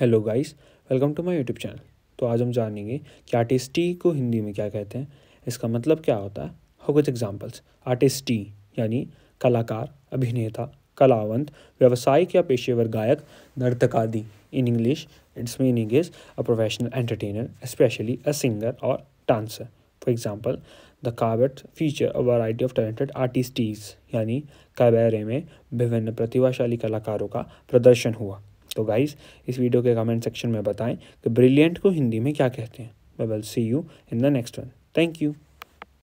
hello guys welcome to my YouTube channel तो आज हम जानेंगे कि आर्टिस्टी को हिंदी में क्या कहते हैं इसका मतलब क्या होता है हो कुछ एग्जांपल्स आर्टिस्टी यानी कलाकार अभिनेता कलावंत व्यवसायिक या पेशेवर गायक नर्तक आदि in English it's meaning is a professional entertainer especially a singer और dancer for example the cabaret feature a variety of talented artistes यानी कबैरे में विभिन्न प्रतिभाशाली कलाकारों का प्रदर्शन हुआ तो गाइस इस वीडियो के कमेंट सेक्शन में बताएं कि ब्रिलियंट को हिंदी में क्या कहते हैं मैं will see you in the next one thank you